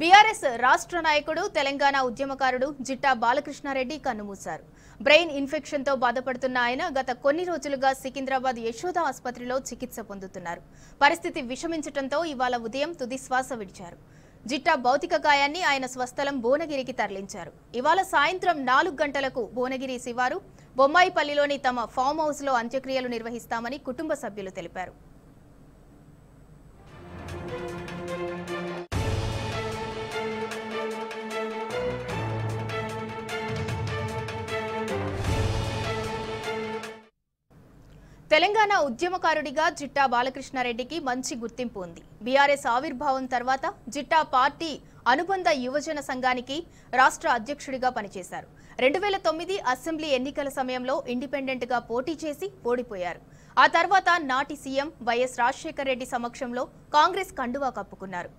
BRS రాష్ట్ర నాయకుడు తెలంగాణ ఉద్యమకారుడు జిట్టా బాలకృష్ణారెడ్డి కన్నుమూశారు బ్రెయిన్ ఇన్ఫెక్షన్తో బాధపడుతున్న ఆయన గత కొన్ని రోజులుగా సికింద్రాబాద్ యశోద ఆసుపత్రిలో చికిత్స పొందుతున్నారు పరిస్థితి విషమించడంతో ఇవాళ ఉదయం తుది శ్వాస విడిచారు జిట్టా భౌతిక గాయాన్ని ఆయన స్వస్థలం భువనగిరికి తరలించారు ఇవాళ సాయంత్రం నాలుగు గంటలకు భువనగిరి శివారు బొమ్మాయిపల్లిలోని తమ ఫామ్ హౌస్ లో అంత్యక్రియలు నిర్వహిస్తామని కుటుంబ సభ్యులు తెలిపారు తెలంగాణ ఉద్యమకారుడిగా జిట్టా బాలకృష్ణారెడ్డికి మంచి గుర్తింపు ఉంది బీఆర్ఎస్ ఆవిర్భావం తర్వాత జిట్టా పార్టీ అనుబంధ యువజన సంఘానికి రాష్ట్ర అధ్యక్షుడిగా పనిచేశారు రెండు వేల తొమ్మిది అసెంబ్లీ ఎన్నికల సమయంలో ఇండిపెండెంట్ గా పోటీ చేసి ఓడిపోయారు ఆ తర్వాత నాటి సీఎం వైఎస్ రాజశేఖర రెడ్డి సమక్షంలో కాంగ్రెస్ కండువా కప్పుకున్నారు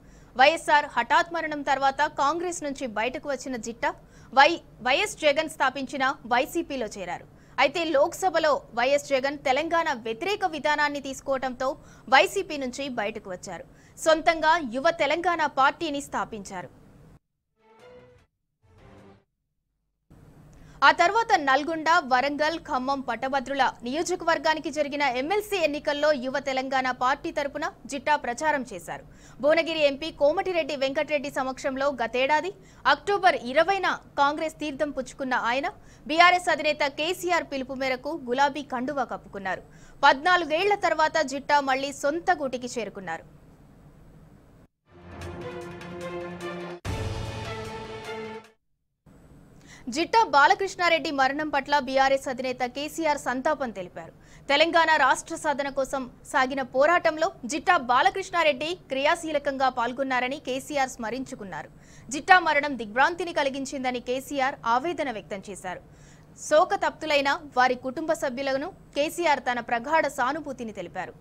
వైఎస్ఆర్ హఠాత్ మరణం తర్వాత కాంగ్రెస్ నుంచి బయటకు వచ్చిన జిట్టా వై వైఎస్ జగన్ స్థాపించిన వైసీపీలో చేరారు అయితే లోక్సభలో వైఎస్ జగన్ తెలంగాణ వ్యతిరేక విధానాన్ని తీసుకోవడంతో వైసీపీ నుంచి బయటకు వచ్చారు సొంతంగా యువ తెలంగాణ పార్టీని స్థాపించారు ఆ తర్వాత నల్గొండ వరంగల్ ఖమ్మం పటభద్రుల నియోజకవర్గానికి జరిగిన ఎమ్మెల్సీ ఎన్నికల్లో యువ తెలంగాణ పార్టీ తరపున జిట్టా ప్రచారం చేశారు భువనగిరి ఎంపీ కోమటిరెడ్డి వెంకటరెడ్డి సమక్షంలో గతేడాది అక్టోబర్ ఇరవైన కాంగ్రెస్ తీర్థం పుచ్చుకున్న ఆయన బీఆర్ఎస్ అధినేత కేసీఆర్ పిలుపు మేరకు గులాబీ కండువా కప్పుకున్నారు పద్నాలుగేళ్ల తర్వాత జిట్టా మళ్లీ సొంత గూటికి చేరుకున్నారు జిట్టా బాలకృష్ణారెడ్డి మరణం పట్ల బీఆర్ఎస్ అధినేత కేసీఆర్ సంతాపం తెలిపారు తెలంగాణ రాష్ట్ర సాధన కోసం సాగిన పోరాటంలో జిట్టా బాలకృష్ణారెడ్డి క్రియాశీలకంగా పాల్గొన్నారని కేసీఆర్ స్మరించుకున్నారు జిట్టా మరణం దిగ్భ్రాంతిని కలిగించిందని కేసీఆర్ ఆవేదన వ్యక్తం చేశారు శోకతప్తులైన వారి కుటుంబ సభ్యులను కేసీఆర్ తన ప్రగాఢ సానుభూతిని తెలిపారు